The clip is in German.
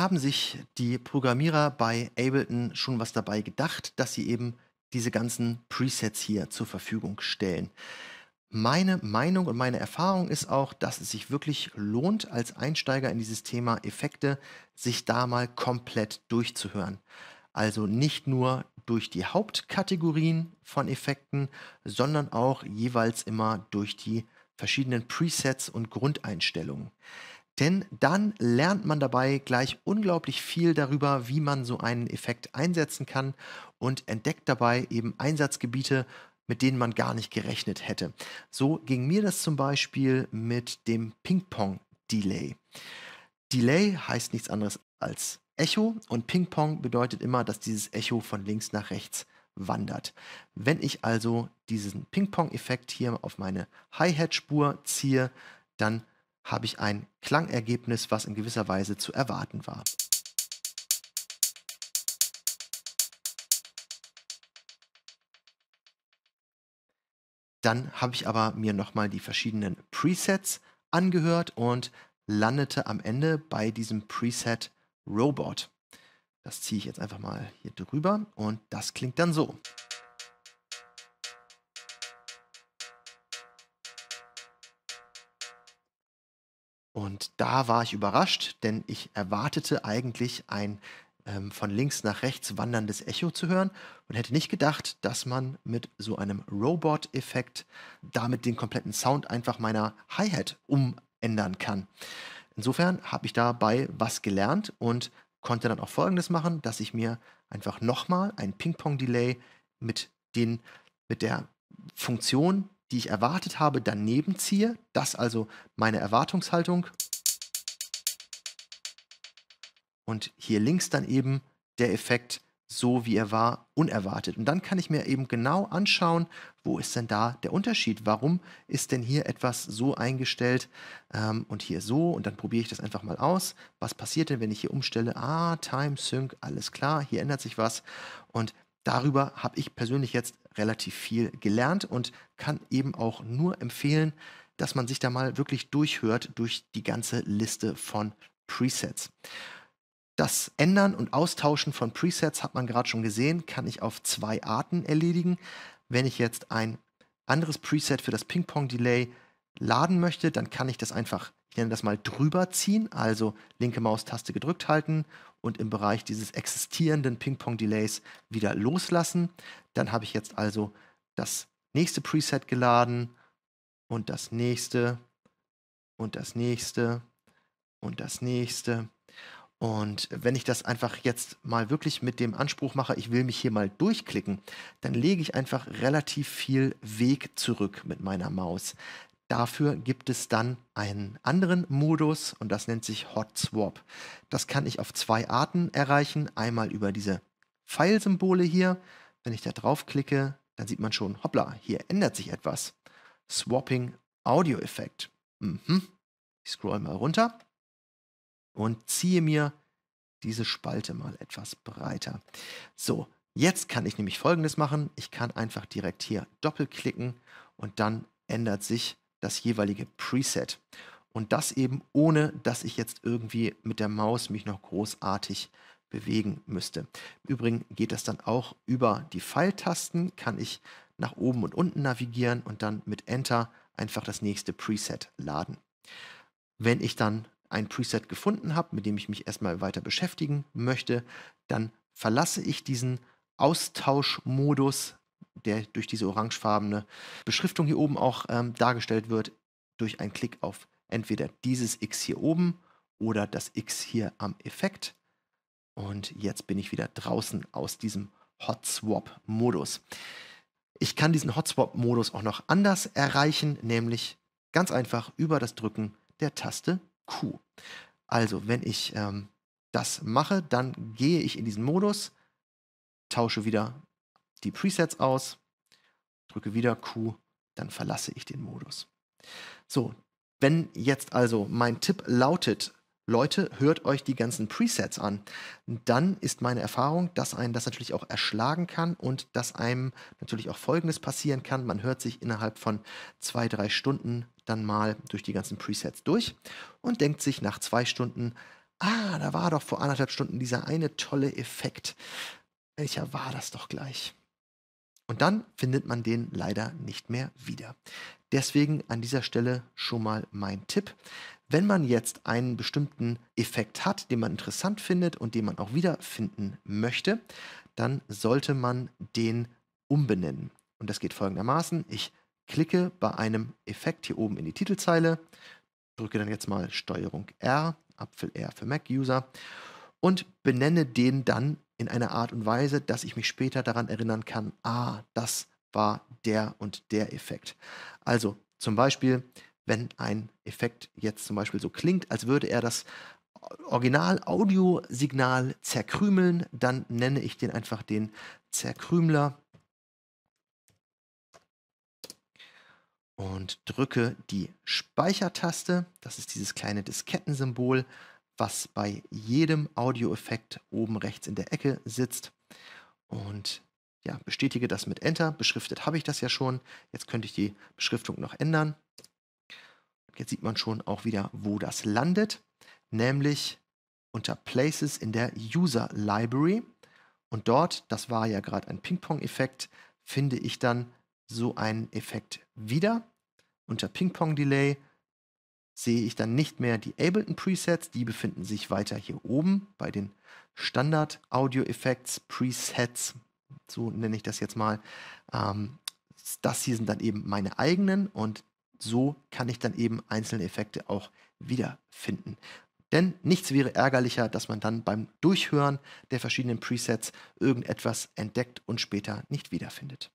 haben sich die Programmierer bei Ableton schon was dabei gedacht, dass sie eben diese ganzen Presets hier zur Verfügung stellen. Meine Meinung und meine Erfahrung ist auch, dass es sich wirklich lohnt, als Einsteiger in dieses Thema Effekte, sich da mal komplett durchzuhören. Also nicht nur durch die Hauptkategorien von Effekten, sondern auch jeweils immer durch die verschiedenen Presets und Grundeinstellungen. Denn dann lernt man dabei gleich unglaublich viel darüber, wie man so einen Effekt einsetzen kann und entdeckt dabei eben Einsatzgebiete, mit denen man gar nicht gerechnet hätte. So ging mir das zum Beispiel mit dem Ping-Pong-Delay. Delay heißt nichts anderes als Echo und Ping-Pong bedeutet immer, dass dieses Echo von links nach rechts wandert. Wenn ich also diesen Ping-Pong-Effekt hier auf meine Hi-Hat-Spur ziehe, dann habe ich ein Klangergebnis, was in gewisser Weise zu erwarten war. Dann habe ich aber mir nochmal die verschiedenen Presets angehört und landete am Ende bei diesem Preset Robot. Das ziehe ich jetzt einfach mal hier drüber und das klingt dann so. Und da war ich überrascht, denn ich erwartete eigentlich ein ähm, von links nach rechts wanderndes Echo zu hören und hätte nicht gedacht, dass man mit so einem Robot-Effekt damit den kompletten Sound einfach meiner Hi-Hat umändern kann. Insofern habe ich dabei was gelernt und konnte dann auch Folgendes machen, dass ich mir einfach nochmal ein Ping-Pong-Delay mit, mit der Funktion die ich erwartet habe, daneben ziehe. Das also meine Erwartungshaltung. Und hier links dann eben der Effekt, so wie er war, unerwartet. Und dann kann ich mir eben genau anschauen, wo ist denn da der Unterschied? Warum ist denn hier etwas so eingestellt ähm, und hier so? Und dann probiere ich das einfach mal aus. Was passiert denn, wenn ich hier umstelle? Ah, Time Sync, alles klar, hier ändert sich was. Und darüber habe ich persönlich jetzt relativ viel gelernt und kann eben auch nur empfehlen, dass man sich da mal wirklich durchhört durch die ganze Liste von Presets. Das Ändern und Austauschen von Presets hat man gerade schon gesehen, kann ich auf zwei Arten erledigen. Wenn ich jetzt ein anderes Preset für das Ping-Pong-Delay laden möchte, dann kann ich das einfach ich nenne das mal drüber ziehen, also linke Maustaste gedrückt halten und im Bereich dieses existierenden Ping-Pong-Delays wieder loslassen. Dann habe ich jetzt also das nächste Preset geladen und das nächste und das nächste und das nächste. Und wenn ich das einfach jetzt mal wirklich mit dem Anspruch mache, ich will mich hier mal durchklicken, dann lege ich einfach relativ viel Weg zurück mit meiner Maus. Dafür gibt es dann einen anderen Modus und das nennt sich Hot Swap. Das kann ich auf zwei Arten erreichen. Einmal über diese Pfeilsymbole hier. Wenn ich da draufklicke, dann sieht man schon, hoppla, hier ändert sich etwas. Swapping Audio Effekt. Mhm. Ich scroll mal runter und ziehe mir diese Spalte mal etwas breiter. So, jetzt kann ich nämlich folgendes machen. Ich kann einfach direkt hier doppelklicken und dann ändert sich das jeweilige Preset. Und das eben ohne, dass ich jetzt irgendwie mit der Maus mich noch großartig bewegen müsste. Im Übrigen geht das dann auch über die Pfeiltasten, kann ich nach oben und unten navigieren und dann mit Enter einfach das nächste Preset laden. Wenn ich dann ein Preset gefunden habe, mit dem ich mich erstmal weiter beschäftigen möchte, dann verlasse ich diesen Austauschmodus der durch diese orangefarbene Beschriftung hier oben auch ähm, dargestellt wird, durch einen Klick auf entweder dieses X hier oben oder das X hier am Effekt. Und jetzt bin ich wieder draußen aus diesem Hot Swap Modus. Ich kann diesen Hot Swap Modus auch noch anders erreichen, nämlich ganz einfach über das Drücken der Taste Q. Also, wenn ich ähm, das mache, dann gehe ich in diesen Modus, tausche wieder die Presets aus, drücke wieder Q, dann verlasse ich den Modus. So, wenn jetzt also mein Tipp lautet, Leute, hört euch die ganzen Presets an, dann ist meine Erfahrung, dass einen das natürlich auch erschlagen kann und dass einem natürlich auch Folgendes passieren kann. Man hört sich innerhalb von zwei, drei Stunden dann mal durch die ganzen Presets durch und denkt sich nach zwei Stunden, ah, da war doch vor anderthalb Stunden dieser eine tolle Effekt. Welcher war das doch gleich? Und dann findet man den leider nicht mehr wieder. Deswegen an dieser Stelle schon mal mein Tipp. Wenn man jetzt einen bestimmten Effekt hat, den man interessant findet und den man auch wiederfinden möchte, dann sollte man den umbenennen. Und das geht folgendermaßen. Ich klicke bei einem Effekt hier oben in die Titelzeile, drücke dann jetzt mal Steuerung R, Apfel R für Mac-User und benenne den dann in einer Art und Weise, dass ich mich später daran erinnern kann, ah, das war der und der Effekt. Also zum Beispiel, wenn ein Effekt jetzt zum Beispiel so klingt, als würde er das Original-Audiosignal zerkrümeln, dann nenne ich den einfach den Zerkrümler und drücke die Speichertaste. Das ist dieses kleine Diskettensymbol was bei jedem Audioeffekt oben rechts in der Ecke sitzt. Und ja, bestätige das mit Enter. Beschriftet habe ich das ja schon. Jetzt könnte ich die Beschriftung noch ändern. Jetzt sieht man schon auch wieder, wo das landet, nämlich unter Places in der User Library. Und dort, das war ja gerade ein Ping-Pong-Effekt, finde ich dann so einen Effekt wieder unter Ping-Pong-Delay sehe ich dann nicht mehr die Ableton Presets. Die befinden sich weiter hier oben bei den Standard Audio Effects Presets. So nenne ich das jetzt mal. Ähm, das hier sind dann eben meine eigenen und so kann ich dann eben einzelne Effekte auch wiederfinden. Denn nichts wäre ärgerlicher, dass man dann beim Durchhören der verschiedenen Presets irgendetwas entdeckt und später nicht wiederfindet.